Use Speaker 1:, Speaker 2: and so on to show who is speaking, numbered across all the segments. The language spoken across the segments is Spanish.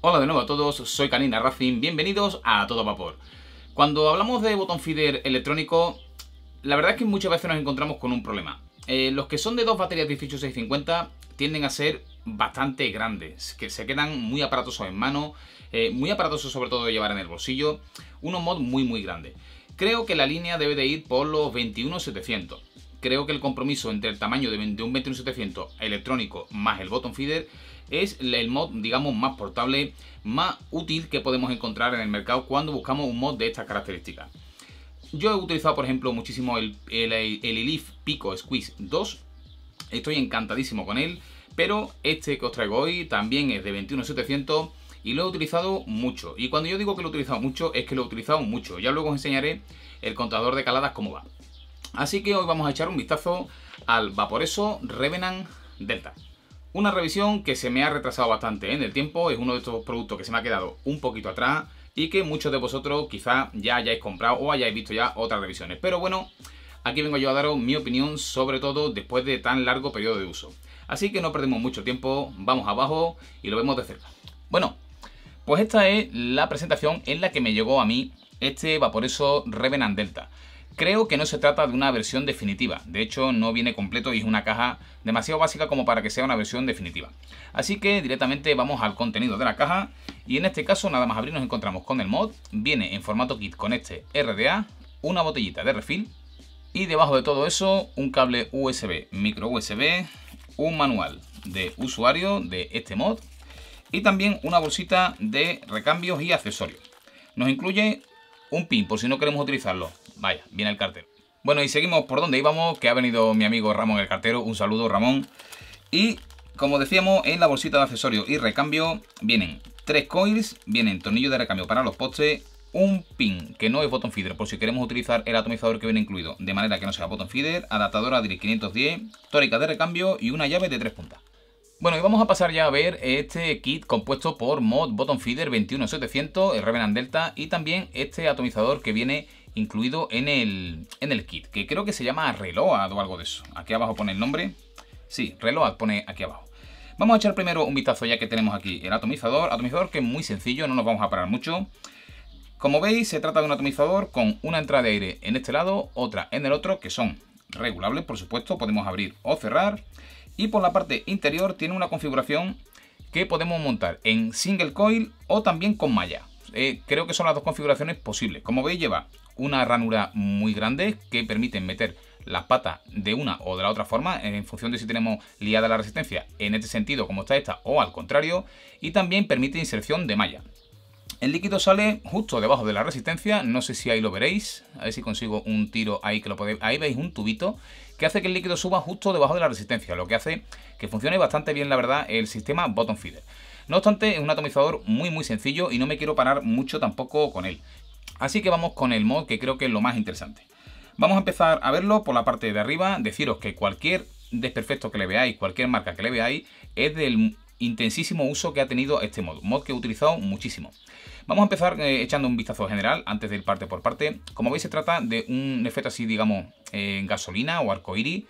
Speaker 1: Hola de nuevo a todos, soy Canina Racing, bienvenidos a Todo Vapor. Cuando hablamos de botón feeder electrónico, la verdad es que muchas veces nos encontramos con un problema. Eh, los que son de dos baterías de 18650 tienden a ser bastante grandes, que se quedan muy aparatosos en mano, eh, muy aparatosos sobre todo de llevar en el bolsillo, unos mod muy muy grandes. Creo que la línea debe de ir por los 21700. Creo que el compromiso entre el tamaño de un 21700 electrónico más el bottom feeder es el mod, digamos, más portable, más útil que podemos encontrar en el mercado cuando buscamos un mod de estas características. Yo he utilizado, por ejemplo, muchísimo el, el, el Elif Pico Squeeze 2. Estoy encantadísimo con él pero este que os traigo hoy también es de 21700 y lo he utilizado mucho. Y cuando yo digo que lo he utilizado mucho, es que lo he utilizado mucho. Ya luego os enseñaré el contador de caladas cómo va. Así que hoy vamos a echar un vistazo al Vaporeso Revenant Delta. Una revisión que se me ha retrasado bastante en el tiempo, es uno de estos productos que se me ha quedado un poquito atrás y que muchos de vosotros quizá ya hayáis comprado o hayáis visto ya otras revisiones. Pero bueno, aquí vengo yo a daros mi opinión, sobre todo después de tan largo periodo de uso. Así que no perdemos mucho tiempo, vamos abajo y lo vemos de cerca. Bueno, pues esta es la presentación en la que me llegó a mí este Vaporeso Revenant Delta. Creo que no se trata de una versión definitiva, de hecho no viene completo y es una caja demasiado básica como para que sea una versión definitiva. Así que directamente vamos al contenido de la caja y en este caso nada más abrir nos encontramos con el mod, viene en formato kit con este RDA, una botellita de refil y debajo de todo eso un cable USB, micro USB, un manual de usuario de este mod y también una bolsita de recambios y accesorios. Nos incluye un pin por si no queremos utilizarlo. Vaya, viene el cartero. Bueno, y seguimos por donde íbamos, que ha venido mi amigo Ramón el cartero. Un saludo, Ramón. Y como decíamos, en la bolsita de accesorios y recambio vienen tres coils, vienen tornillos de recambio para los postes, un pin que no es bottom feeder por si queremos utilizar el atomizador que viene incluido de manera que no sea bottom feeder, adaptadora Direct 510, tórica de recambio y una llave de tres puntas. Bueno, y vamos a pasar ya a ver este kit compuesto por mod Bottom Feeder 21700, el Revenant Delta y también este atomizador que viene incluido en el, en el kit, que creo que se llama Reload o algo de eso. Aquí abajo pone el nombre. Sí, Reload pone aquí abajo. Vamos a echar primero un vistazo ya que tenemos aquí el atomizador. Atomizador que es muy sencillo, no nos vamos a parar mucho. Como veis, se trata de un atomizador con una entrada de aire en este lado, otra en el otro, que son regulables, por supuesto, podemos abrir o cerrar. Y por la parte interior tiene una configuración que podemos montar en single coil o también con malla. Eh, creo que son las dos configuraciones posibles. Como veis, lleva una ranura muy grande que permite meter las patas de una o de la otra forma, en función de si tenemos liada la resistencia en este sentido, como está esta, o al contrario, y también permite inserción de malla. El líquido sale justo debajo de la resistencia, no sé si ahí lo veréis, a ver si consigo un tiro ahí que lo podéis... Ahí veis un tubito que hace que el líquido suba justo debajo de la resistencia, lo que hace que funcione bastante bien, la verdad, el sistema Bottom Feeder. No obstante, es un atomizador muy muy sencillo y no me quiero parar mucho tampoco con él. Así que vamos con el mod que creo que es lo más interesante. Vamos a empezar a verlo por la parte de arriba, deciros que cualquier desperfecto que le veáis, cualquier marca que le veáis, es del intensísimo uso que ha tenido este mod, mod que he utilizado muchísimo. Vamos a empezar eh, echando un vistazo general antes de ir parte por parte. Como veis se trata de un efecto así, digamos, en gasolina o arcoíris,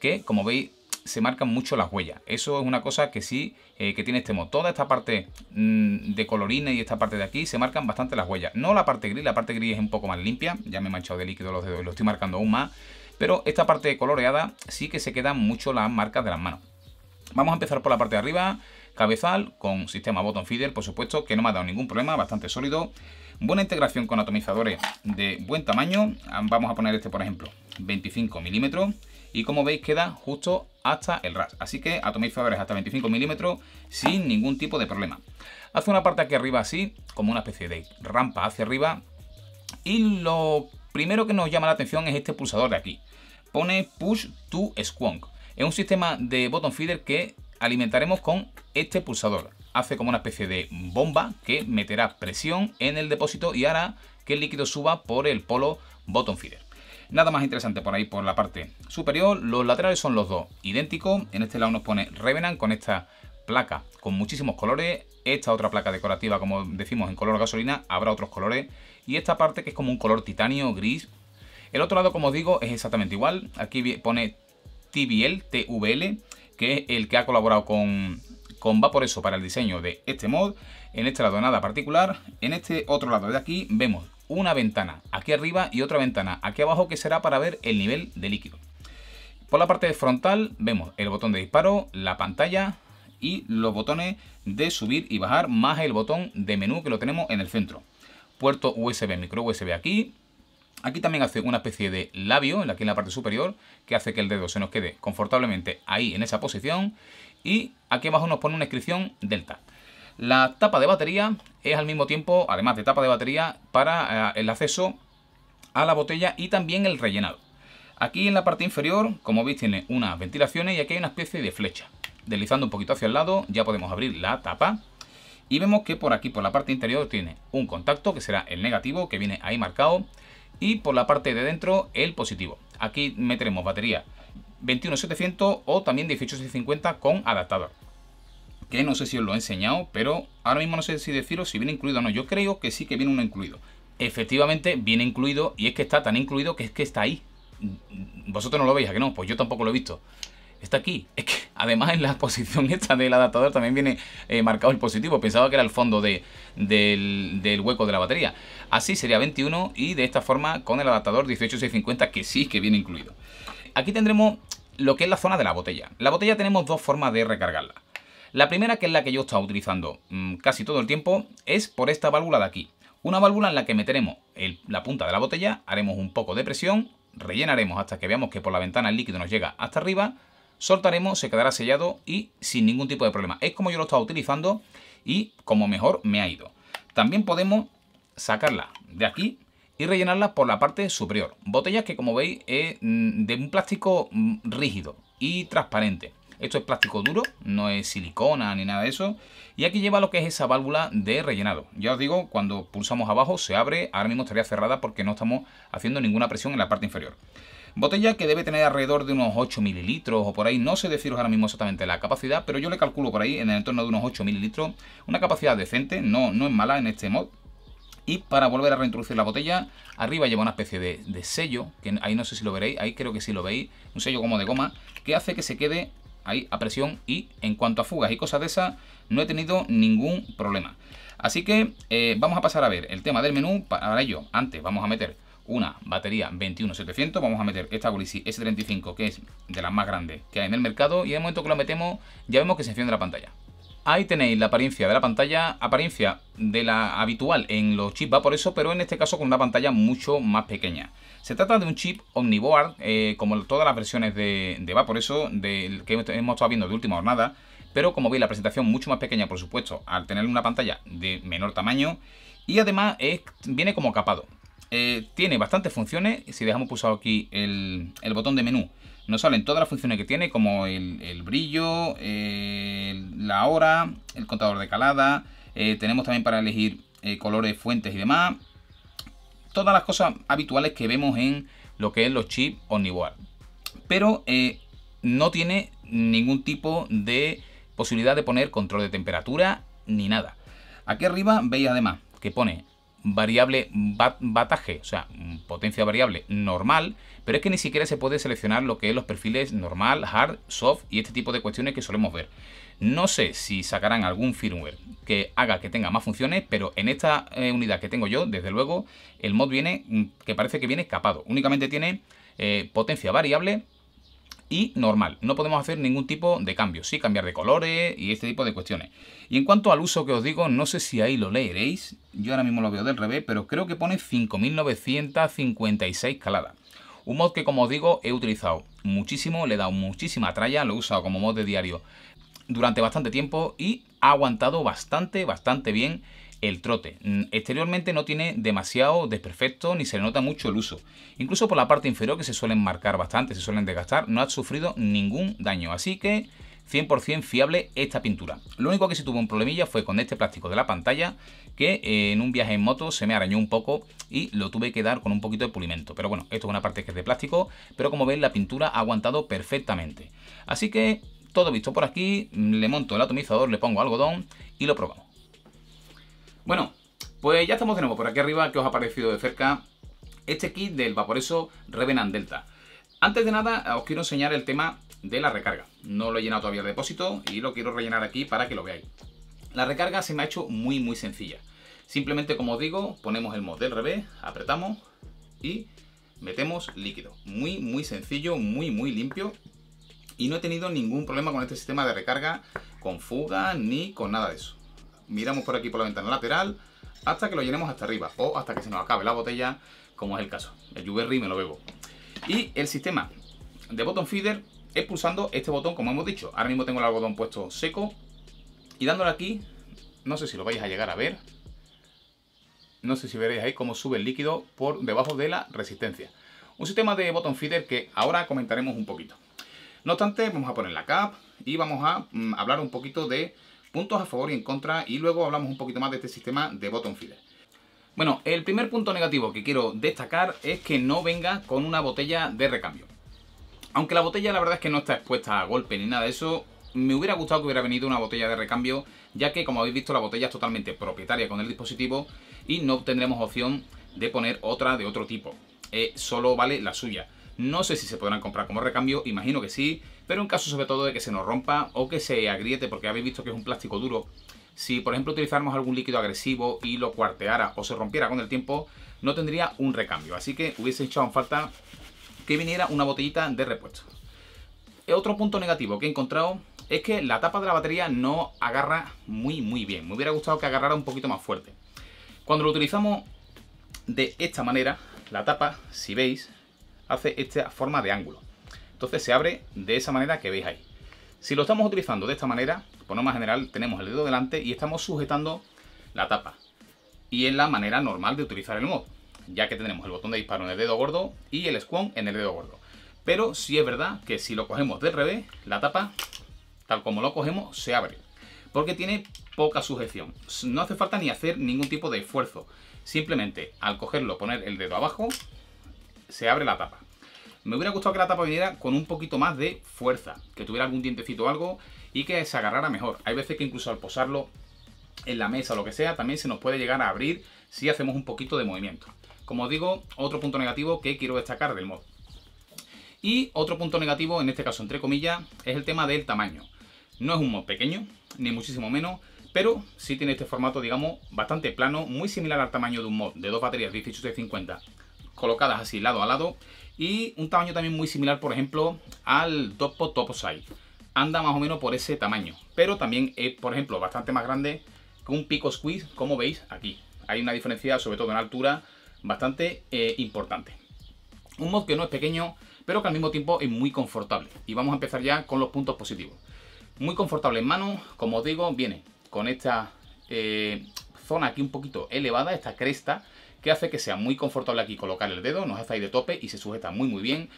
Speaker 1: que como veis se marcan mucho las huellas. Eso es una cosa que sí eh, que tiene este mod. Toda esta parte mm, de colorina y esta parte de aquí se marcan bastante las huellas. No la parte gris, la parte gris es un poco más limpia. Ya me he manchado de líquido los dedos y lo estoy marcando aún más. Pero esta parte coloreada sí que se quedan mucho las marcas de las manos. Vamos a empezar por la parte de arriba. Cabezal con sistema bottom feeder, por supuesto, que no me ha dado ningún problema, bastante sólido. Buena integración con atomizadores de buen tamaño. Vamos a poner este, por ejemplo, 25 milímetros. Y como veis, queda justo hasta el ras. Así que atomizadores hasta 25 milímetros sin ningún tipo de problema. Hace una parte aquí arriba así, como una especie de rampa hacia arriba. Y lo primero que nos llama la atención es este pulsador de aquí. Pone Push to Squonk. Es un sistema de bottom feeder que alimentaremos con este pulsador. Hace como una especie de bomba que meterá presión en el depósito y hará que el líquido suba por el polo bottom feeder. Nada más interesante por ahí, por la parte superior. Los laterales son los dos idénticos. En este lado nos pone Revenant con esta placa con muchísimos colores. Esta otra placa decorativa, como decimos, en color gasolina. Habrá otros colores. Y esta parte que es como un color titanio gris. El otro lado, como os digo, es exactamente igual. Aquí pone TBL, TVL que es el que ha colaborado con, con eso para el diseño de este mod. En este lado nada particular, en este otro lado de aquí vemos una ventana aquí arriba y otra ventana aquí abajo que será para ver el nivel de líquido. Por la parte frontal vemos el botón de disparo, la pantalla y los botones de subir y bajar más el botón de menú que lo tenemos en el centro. Puerto USB, micro USB aquí, Aquí también hace una especie de labio, aquí en la parte superior, que hace que el dedo se nos quede confortablemente ahí en esa posición. Y aquí abajo nos pone una inscripción delta. La tapa de batería es al mismo tiempo, además de tapa de batería, para eh, el acceso a la botella y también el rellenado. Aquí en la parte inferior, como veis, tiene unas ventilaciones y aquí hay una especie de flecha. Deslizando un poquito hacia el lado ya podemos abrir la tapa y vemos que por aquí, por la parte interior, tiene un contacto que será el negativo que viene ahí marcado y por la parte de dentro el positivo. Aquí meteremos batería 21700 o también 18650 con adaptador. Que no sé si os lo he enseñado, pero ahora mismo no sé si deciros si viene incluido o no. Yo creo que sí que viene uno incluido. Efectivamente viene incluido y es que está tan incluido que es que está ahí. Vosotros no lo veis, ¿a que no? Pues yo tampoco lo he visto está aquí. Es que además en la posición esta del adaptador también viene eh, marcado el positivo. Pensaba que era el fondo del, hueco de la batería. Así sería 21 y de esta forma con el adaptador 18650 que sí que viene incluido. Aquí tendremos lo que es la zona de la botella. La botella tenemos dos formas de recargarla. La primera, que es la que yo he estado utilizando mm, casi todo el tiempo, es por esta válvula de aquí. Una válvula en la que meteremos la punta de la botella, haremos un poco de presión, rellenaremos hasta que veamos que por la ventana el líquido nos llega hasta arriba, soltaremos, se quedará sellado y sin ningún tipo de problema. Es como yo lo estaba utilizando y como mejor me ha ido. También podemos sacarla de aquí y rellenarla por la parte superior. Botellas que como veis es mm, de un plástico mm, rígido y transparente. Esto es plástico duro, no es silicona ni nada de eso. Y aquí lleva lo que es esa válvula de rellenado. Ya os digo, cuando pulsamos abajo se abre, ahora mismo estaría cerrada porque no estamos haciendo ninguna presión en la parte inferior. Botella que debe tener alrededor de unos 8 mililitros o por ahí, no sé deciros ahora mismo exactamente la capacidad, pero yo le calculo por ahí en el entorno de unos 8 mililitros, una capacidad decente, no, no es mala en este mod. Y para volver a reintroducir la botella, arriba lleva una especie de, sello, que ahí no sé si lo veréis, ahí creo que sí lo veis, un sello como de goma, que hace que se quede ahí a presión y en cuanto a fugas y cosas de esas, no he tenido ningún problema. Así que eh, vamos a pasar a ver el tema del menú. Para ello, antes vamos a meter una batería 21700, vamos a meter esta Golisi S35 que es de las más grandes que hay en el mercado y en el momento que lo metemos ya vemos que se enciende la pantalla. Ahí tenéis la apariencia de la pantalla, apariencia de la habitual en los chips va por eso, pero en este caso con una pantalla mucho más pequeña. Se trata de un chip omniboard, eh, como todas las versiones de, de va por eso, del que hemos estado viendo de última jornada, pero como veis la presentación mucho más pequeña por supuesto al tener una pantalla de menor tamaño y además viene como capado. Eh, tiene bastantes funciones. Si dejamos pulsado aquí el, botón de menú, nos salen todas las funciones que tiene, como el, brillo, la hora, el contador de calada. Eh, tenemos también para elegir eh, colores, fuentes y demás. Todas las cosas habituales que vemos en lo que es los chips omnivore. Pero no tiene ningún tipo de posibilidad de poner control de temperatura ni nada. Aquí arriba veis además que pone variable bataje, o sea, potencia variable normal, pero es que ni siquiera se puede seleccionar lo que es los perfiles normal, hard, soft y este tipo de cuestiones que solemos ver. No sé si sacarán algún firmware que haga que tenga más funciones, pero en esta eh, unidad que tengo yo, desde luego, el mod viene, mm, que parece que viene escapado. Únicamente tiene eh, potencia variable, y normal. No podemos hacer ningún tipo de cambio, sí cambiar de colores y este tipo de cuestiones. Y en cuanto al uso que os digo, no sé si ahí lo leeréis, yo ahora mismo lo veo del revés, pero creo que pone 5.956 caladas. Un mod que como os digo he utilizado muchísimo, le he dado muchísima tralla, lo he usado como mod de diario durante bastante tiempo y ha aguantado bastante, bastante bien el trote. Mm, exteriormente no tiene demasiado desperfecto ni se le nota mucho el uso. Incluso por la parte inferior que se suelen marcar bastante, se suelen desgastar, no ha sufrido ningún daño. Así que 100% fiable esta pintura. Lo único que sí tuvo un problemilla fue con este plástico de la pantalla que eh, en un viaje en moto se me arañó un poco y lo tuve que dar con un poquito de pulimento. Pero bueno, esto es una parte que es de plástico, pero como veis la pintura ha aguantado perfectamente. Así que todo visto por aquí, mm, le monto el atomizador, le pongo algodón y lo probamos. Bueno, pues ya estamos de nuevo por aquí arriba, que os ha parecido de cerca este kit del Vaporeso Revenant Delta. Antes de nada, os quiero enseñar el tema de la recarga. No lo he llenado todavía el depósito y lo quiero rellenar aquí para que lo veáis. La recarga se me ha hecho muy, muy sencilla. Simplemente, como digo, ponemos el mod del revés, apretamos y metemos líquido. Muy, muy sencillo, muy, muy limpio. Y no he tenido ningún problema con este sistema de recarga, con fuga ni con nada de eso miramos por aquí por la ventana lateral hasta que lo llenemos hasta arriba o hasta que se nos acabe la botella, como es el caso. El Juberry me lo bebo. Y el sistema de botón feeder es pulsando este botón, como hemos dicho. Ahora mismo tengo el algodón puesto seco y dándole aquí, no sé si lo vais a llegar a ver, no sé si veréis ahí cómo sube el líquido por debajo de la resistencia. Un sistema de botón feeder que ahora comentaremos un poquito. No obstante, vamos a poner la cap y vamos a mm, hablar un poquito de puntos a favor y en contra y luego hablamos un poquito más de este sistema de button filler. Bueno, el primer punto negativo que quiero destacar es que no venga con una botella de recambio. Aunque la botella la verdad es que no está expuesta a golpe ni nada de eso, me hubiera gustado que hubiera venido una botella de recambio, ya que como habéis visto la botella es totalmente propietaria con el dispositivo y no tendremos opción de poner otra de otro tipo. Eh, solo vale la suya. No sé si se podrán comprar como recambio, imagino que sí, pero en caso sobre todo de que se nos rompa o que se agriete, porque habéis visto que es un plástico duro, si por ejemplo utilizáramos algún líquido agresivo y lo cuarteara o se rompiera con el tiempo, no tendría un recambio. Así que hubiese echado en falta que viniera una botellita de repuesto. Otro punto negativo que he encontrado es que la tapa de la batería no agarra muy muy bien. Me hubiera gustado que agarrara un poquito más fuerte. Cuando lo utilizamos de esta manera, la tapa, si veis, hace esta forma de ángulo. Entonces se abre de esa manera que veis ahí. Si lo estamos utilizando de esta manera, por más general tenemos el dedo delante y estamos sujetando la tapa. Y es la manera normal de utilizar el mod, ya que tenemos el botón de disparo en el dedo gordo y el squon en el dedo gordo. Pero sí es verdad que si lo cogemos de revés, la tapa, tal como lo cogemos, se abre. Porque tiene poca sujeción. No hace falta ni hacer ningún tipo de esfuerzo. Simplemente al cogerlo, poner el dedo abajo, se abre la tapa. Me hubiera gustado que la tapa viniera con un poquito más de fuerza, que tuviera algún dientecito o algo y que se agarrara mejor. Hay veces que incluso al posarlo en la mesa o lo que sea, también se nos puede llegar a abrir si hacemos un poquito de movimiento. Como os digo, otro punto negativo que quiero destacar del mod. Y otro punto negativo, en este caso entre comillas, es el tema del tamaño. No es un mod pequeño, ni muchísimo menos, pero sí tiene este formato, digamos, bastante plano, muy similar al tamaño de un mod de dos baterías 1850 colocadas así lado a lado y un tamaño también muy similar, por ejemplo, al Topo side. Anda más o menos por ese tamaño, pero también es, por ejemplo, bastante más grande que un Pico Squeeze, como veis aquí. Hay una diferencia, sobre todo en altura, bastante eh, importante. Un mod que no es pequeño, pero que al mismo tiempo es muy confortable. Y vamos a empezar ya con los puntos positivos. Muy confortable en mano, como os digo, viene con esta eh, zona aquí un poquito elevada, esta cresta, que hace que sea muy confortable aquí colocar el dedo, nos hace ahí de tope y se sujeta muy muy bien.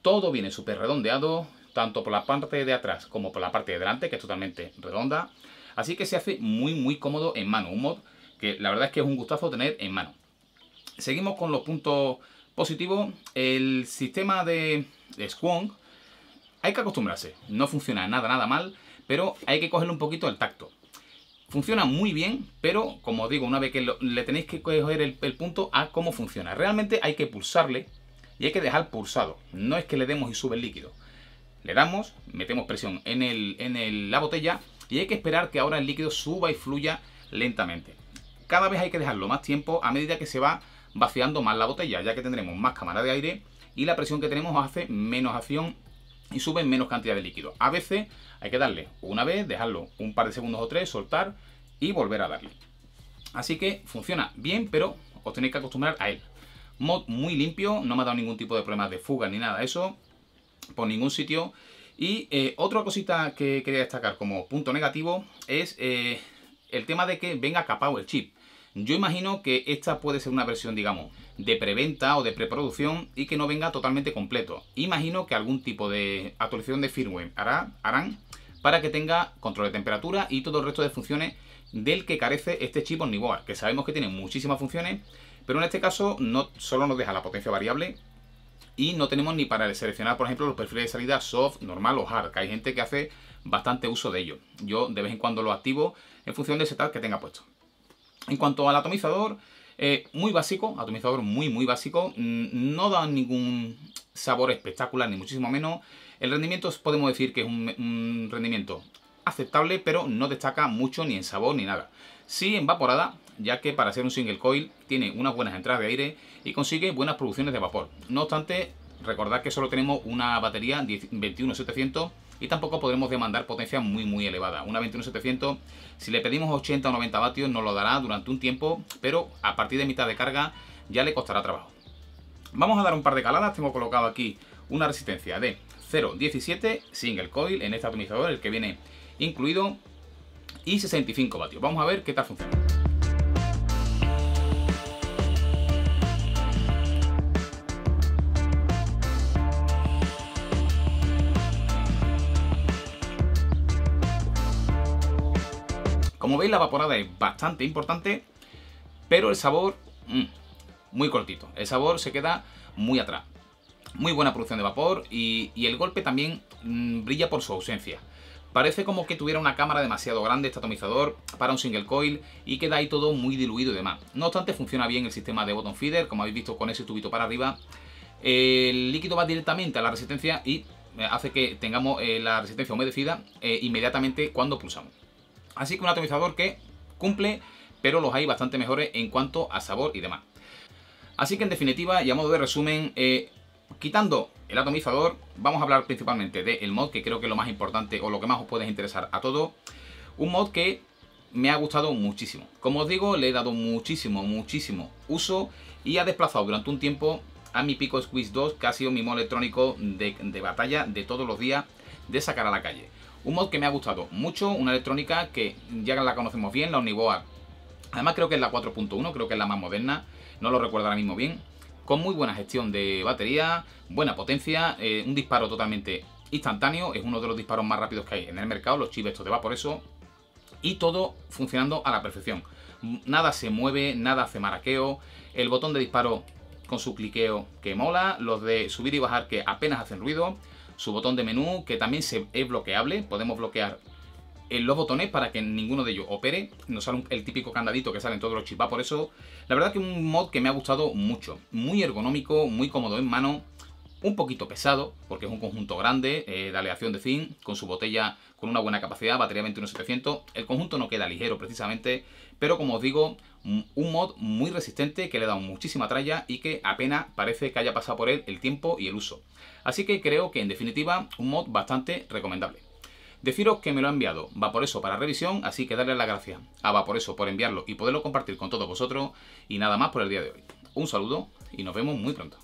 Speaker 1: Todo viene súper redondeado, tanto por la parte de atrás como por la parte de delante, que es totalmente redonda. Así que se hace muy muy cómodo en mano, un mod que la verdad es que es un gustazo tener en mano. Seguimos con los puntos positivos. El sistema de Squonk hay que acostumbrarse, no funciona nada nada mal, pero hay que cogerle un poquito el tacto. Funciona muy bien, pero como digo, una vez que le tenéis que coger el, punto a cómo funciona. Realmente hay que pulsarle y hay que dejar pulsado. No es que le demos y sube el líquido. Le damos, metemos presión en, el, en la botella y hay que esperar que ahora el líquido suba y fluya lentamente. Cada vez hay que dejarlo más tiempo a medida que se va vaciando más la botella, ya que tendremos más cámara de aire y la presión que tenemos hace menos acción y suben menos cantidad de líquido. A veces hay que darle una vez, dejarlo un par de segundos o tres, soltar y volver a darle. Así que funciona bien, pero os tenéis que acostumbrar a él. Mod muy limpio, no me ha dado ningún tipo de problemas de fuga ni nada de eso, por ningún sitio. Y eh, otra cosita que quería destacar como punto negativo es eh, el tema de que venga capado el chip. Yo imagino que esta puede ser una versión, digamos, de preventa o de preproducción y que no venga totalmente completo. Imagino que algún tipo de actualización de firmware harán para que tenga control de temperatura y todo el resto de funciones del que carece este chip Omnivoar, que sabemos que tiene muchísimas funciones, pero en este caso no solo nos deja la potencia variable y no tenemos ni para seleccionar, por ejemplo, los perfiles de salida soft, normal o hard, que hay gente que hace bastante uso de ello. Yo de vez en cuando lo activo en función del setup que tenga puesto. En cuanto al atomizador, eh, muy básico, atomizador muy muy básico, mm, no da ningún sabor espectacular ni muchísimo menos. El rendimiento podemos decir que es un, rendimiento aceptable, pero no destaca mucho ni en sabor ni nada. Sí en vaporada, ya que para ser un single coil tiene unas buenas entradas de aire y consigue buenas producciones de vapor. No obstante, recordad que solo tenemos una batería 21700 y tampoco podremos demandar potencia muy muy elevada. Una 21700, si le pedimos 80 o 90 vatios, no lo dará durante un tiempo, pero a partir de mitad de carga ya le costará trabajo. Vamos a dar un par de caladas, tengo colocado aquí una resistencia de 0.17 single coil en este atomizador, el que viene incluido, y 65 vatios. Vamos a ver qué tal funciona. Como veis, la vaporada es bastante importante, pero el sabor, mm, muy cortito. El sabor se queda muy atrás. Muy buena producción de vapor y, el golpe también mm, brilla por su ausencia. Parece como que tuviera una cámara demasiado grande este atomizador para un single coil y queda ahí todo muy diluido y demás. No obstante, funciona bien el sistema de button feeder, como habéis visto con ese tubito para arriba. El líquido va directamente a la resistencia y eh, hace que tengamos eh, la resistencia humedecida eh, inmediatamente cuando pulsamos. Así que un atomizador que cumple, pero los hay bastante mejores en cuanto a sabor y demás. Así que en definitiva, y a modo de resumen, eh, quitando el atomizador, vamos a hablar principalmente del mod, que creo que es lo más importante o lo que más os puede interesar a todo. Un mod que me ha gustado muchísimo. Como os digo, le he dado muchísimo, muchísimo uso y ha desplazado durante un tiempo a mi Pico Squeeze 2, que ha sido mi mod electrónico de batalla de todos los días de sacar a la calle. Un mod que me ha gustado mucho, una electrónica que ya la conocemos bien, la Omniboard. Además creo que es la 4.1, creo que es la más moderna, no lo recuerdo ahora mismo bien. Con muy buena gestión de batería, buena potencia, eh, un disparo totalmente instantáneo, es uno de los disparos más rápidos que hay en el mercado, los chips estos va por eso. Y todo funcionando a la perfección. Nada se mueve, nada hace maraqueo, el botón de disparo con su cliqueo que mola, los de subir y bajar que apenas hacen ruido, su botón de menú, que también se, es bloqueable, podemos bloquear eh, los botones para que ninguno de ellos opere, nos sale el típico candadito que sale en todos los chips, por eso, la verdad que un mod que me ha gustado mucho, muy ergonómico, muy cómodo en mano, un poquito pesado, porque es un conjunto grande eh, de aleación de zinc, con su botella con una buena capacidad, batería 21700, el conjunto no queda ligero precisamente, pero como os digo, un mod muy resistente que le da muchísima tralla y que apenas parece que haya pasado por él el tiempo y el uso. Así que creo que en definitiva un mod bastante recomendable. Deciros que me lo ha enviado va por eso para revisión, así que darle las gracias a ah, Vaporeso por enviarlo y poderlo compartir con todos vosotros y nada más por el día de hoy. Un saludo y nos vemos muy pronto.